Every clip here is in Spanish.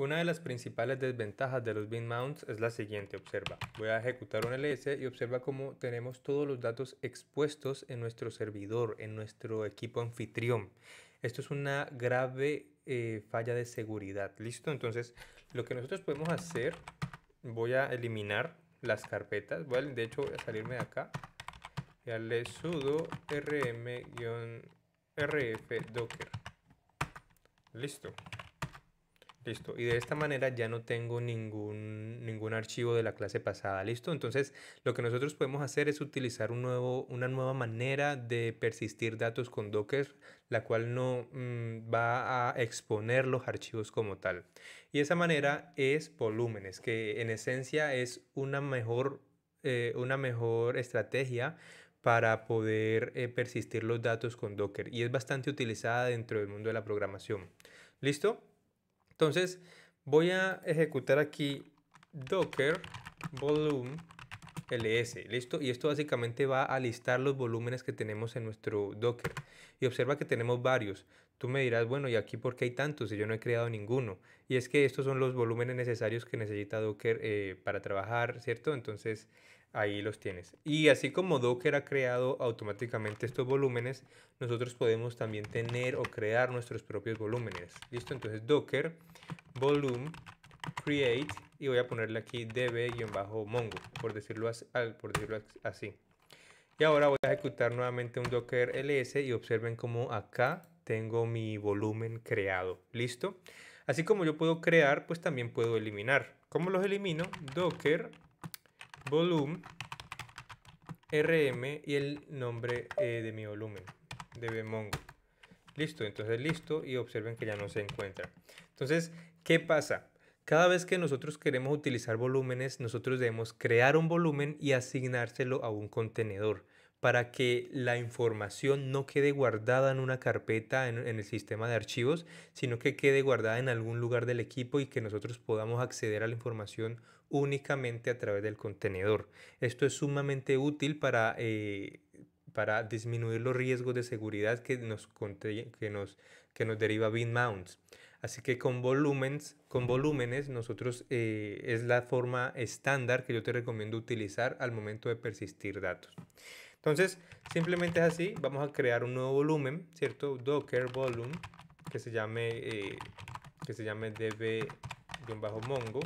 Una de las principales desventajas de los bin mounts es la siguiente, observa. Voy a ejecutar un ls y observa cómo tenemos todos los datos expuestos en nuestro servidor, en nuestro equipo anfitrión. Esto es una grave eh, falla de seguridad, ¿listo? Entonces, lo que nosotros podemos hacer, voy a eliminar las carpetas, de hecho voy a salirme de acá y darle sudo rm-rf docker. Listo. Listo. Y de esta manera ya no tengo ningún, ningún archivo de la clase pasada. Listo. Entonces, lo que nosotros podemos hacer es utilizar un nuevo, una nueva manera de persistir datos con Docker, la cual no mm, va a exponer los archivos como tal. Y esa manera es volúmenes, que en esencia es una mejor, eh, una mejor estrategia para poder eh, persistir los datos con Docker y es bastante utilizada dentro del mundo de la programación. ¿Listo? Entonces voy a ejecutar aquí docker volume ls, ¿listo? Y esto básicamente va a listar los volúmenes que tenemos en nuestro docker. Y observa que tenemos varios. Tú me dirás, bueno, ¿y aquí por qué hay tantos si yo no he creado ninguno? Y es que estos son los volúmenes necesarios que necesita docker eh, para trabajar, ¿cierto? Entonces ahí los tienes. Y así como Docker ha creado automáticamente estos volúmenes, nosotros podemos también tener o crear nuestros propios volúmenes. ¿Listo? Entonces Docker, volume, create, y voy a ponerle aquí db-mongo, por decirlo, por decirlo así. Y ahora voy a ejecutar nuevamente un Docker ls y observen cómo acá tengo mi volumen creado. ¿Listo? Así como yo puedo crear, pues también puedo eliminar. ¿Cómo los elimino? Docker volume rm y el nombre eh, de mi volumen de Mongo. Listo, entonces listo y observen que ya no se encuentra. Entonces, ¿qué pasa? Cada vez que nosotros queremos utilizar volúmenes, nosotros debemos crear un volumen y asignárselo a un contenedor para que la información no quede guardada en una carpeta en, el sistema de archivos, sino que quede guardada en algún lugar del equipo y que nosotros podamos acceder a la información únicamente a través del contenedor. Esto es sumamente útil para, eh, para disminuir los riesgos de seguridad que nos, que nos, que nos deriva bin mounts. Así que con volúmenes, con volúmenes nosotros eh, es la forma estándar que yo te recomiendo utilizar al momento de persistir datos. Entonces, simplemente es así. Vamos a crear un nuevo volumen, ¿cierto? Docker volume, que se llame, eh, llame db-mongo.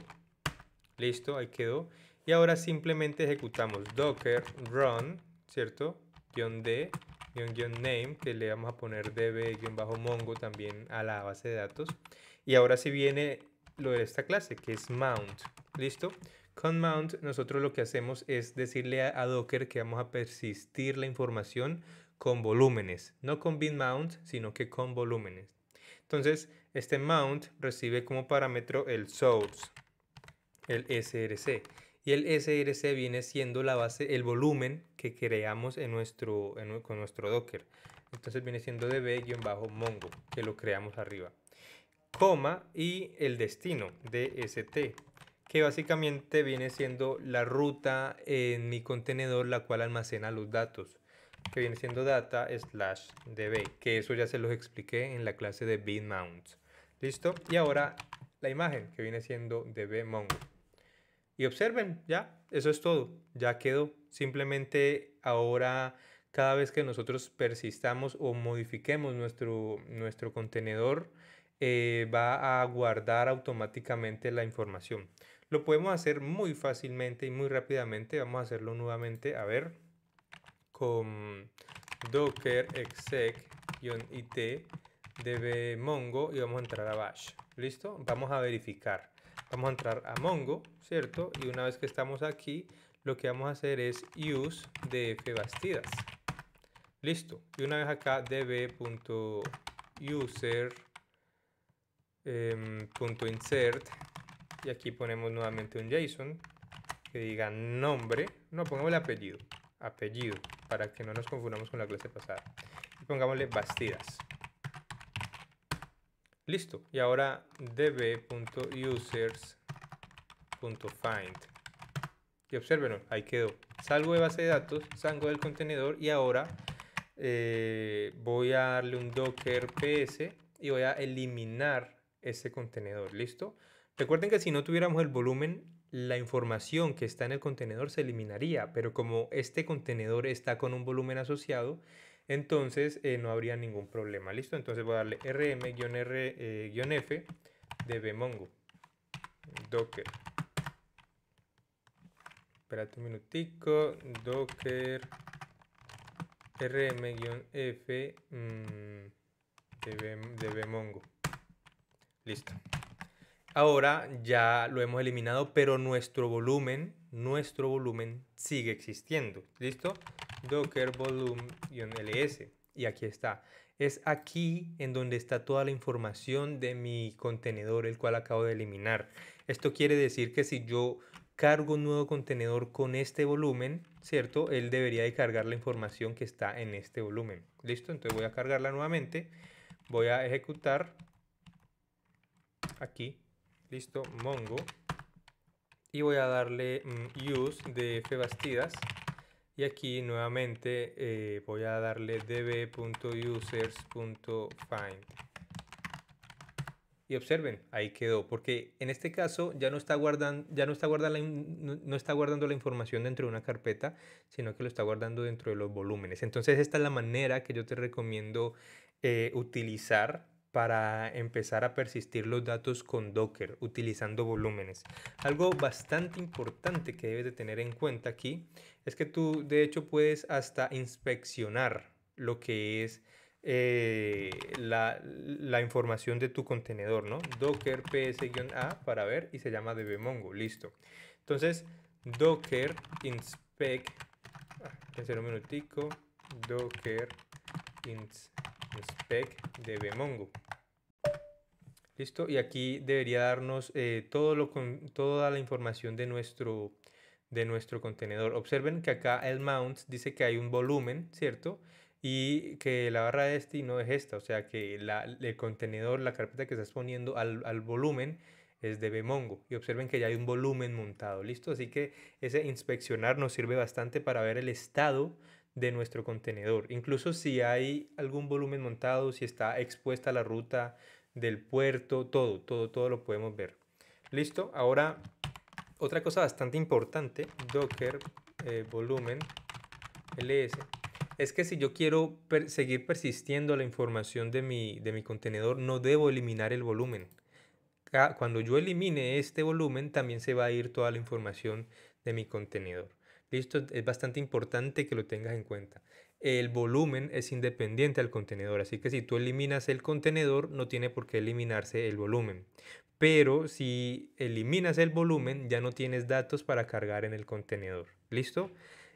Listo, ahí quedó. Y ahora simplemente ejecutamos docker run, ¿cierto? Guión d, name, que le vamos a poner db-mongo también a la base de datos. Y ahora sí viene lo de esta clase, que es mount. ¿Listo? Con mount, nosotros lo que hacemos es decirle a, Docker que vamos a persistir la información con volúmenes, no con bin mount, sino que con volúmenes. Entonces, este mount recibe como parámetro el source, el src, y el src viene siendo la base, el volumen que creamos en nuestro, con nuestro Docker. Entonces viene siendo db-mongo, que lo creamos arriba. Coma y el destino, dst que básicamente viene siendo la ruta en mi contenedor la cual almacena los datos, que viene siendo data slash db, que eso ya se los expliqué en la clase de bitmount ¿Listo? Y ahora la imagen, que viene siendo dbMount. Y observen, ya, eso es todo, ya quedó. Simplemente ahora cada vez que nosotros persistamos o modifiquemos nuestro, nuestro contenedor, eh, va a guardar automáticamente la información. Lo podemos hacer muy fácilmente y muy rápidamente. Vamos a hacerlo nuevamente. A ver, con docker exec-it db mongo y vamos a entrar a bash. ¿Listo? Vamos a verificar. Vamos a entrar a mongo, ¿cierto? Y una vez que estamos aquí, lo que vamos a hacer es use df bastidas. Listo. Y una vez acá, db.user.insert y aquí ponemos nuevamente un JSON que diga nombre. No, pongamos el apellido. Apellido, para que no nos confundamos con la clase pasada. Y pongámosle Bastidas. Listo. Y ahora db.users.find. Y observen, ahí quedó. Salgo de base de datos, salgo del contenedor y ahora eh, voy a darle un docker ps y voy a eliminar ese contenedor. ¿Listo? Recuerden que si no tuviéramos el volumen, la información que está en el contenedor se eliminaría, pero como este contenedor está con un volumen asociado, entonces eh, no habría ningún problema. ¿Listo? Entonces voy a darle rm-r-f eh, de bemongo Docker. Espérate un minutico. Docker rm-f mm, Listo. Ahora ya lo hemos eliminado, pero nuestro volumen, nuestro volumen sigue existiendo. ¿Listo? Docker volume-ls. Y aquí está. Es aquí en donde está toda la información de mi contenedor, el cual acabo de eliminar. Esto quiere decir que si yo cargo un nuevo contenedor con este volumen, ¿cierto? Él debería de cargar la información que está en este volumen. ¿Listo? Entonces voy a cargarla nuevamente. Voy a ejecutar aquí Listo, Mongo. Y voy a darle mm, use de Febastidas. Y aquí nuevamente eh, voy a darle db.users.find. Y observen, ahí quedó, porque en este caso ya no está guardando, ya no está la, está guardando la información dentro de una carpeta, sino que lo está guardando dentro de los volúmenes. Entonces esta es la manera que yo te recomiendo eh, utilizar para empezar a persistir los datos con Docker utilizando volúmenes. Algo bastante importante que debes de tener en cuenta aquí es que tú de hecho puedes hasta inspeccionar lo que es eh, la, información de tu contenedor, ¿no? Docker ps-a para ver y se llama dbmongo, listo. Entonces, docker inspect, ah, un minutico, docker inspect dbmongo. ¿Listo? Y aquí debería darnos eh, todo toda la información de nuestro, de nuestro contenedor. Observen que acá el mount dice que hay un volumen, ¿cierto? Y que la barra de no es esta, o sea que el contenedor, la carpeta que estás poniendo al, volumen es de Mongo y observen que ya hay un volumen montado, ¿listo? Así que ese inspeccionar nos sirve bastante para ver el estado de nuestro contenedor. Incluso si hay algún volumen montado, si está expuesta la ruta, del puerto, todo, todo, todo lo podemos ver. Listo, ahora otra cosa bastante importante, Docker eh, volumen ls, es que si yo quiero seguir persistiendo la información de mi, de mi contenedor, no debo eliminar el volumen. Cuando yo elimine este volumen, también se va a ir toda la información de mi contenedor. Listo, es bastante importante que lo tengas en cuenta el volumen es independiente al contenedor, así que si tú eliminas el contenedor no tiene por qué eliminarse el volumen. Pero si eliminas el volumen ya no tienes datos para cargar en el contenedor. ¿Listo?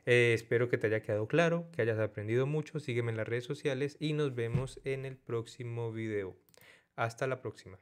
Eh, espero que te haya quedado claro, que hayas aprendido mucho. Sígueme en las redes sociales y nos vemos en el próximo video. Hasta la próxima.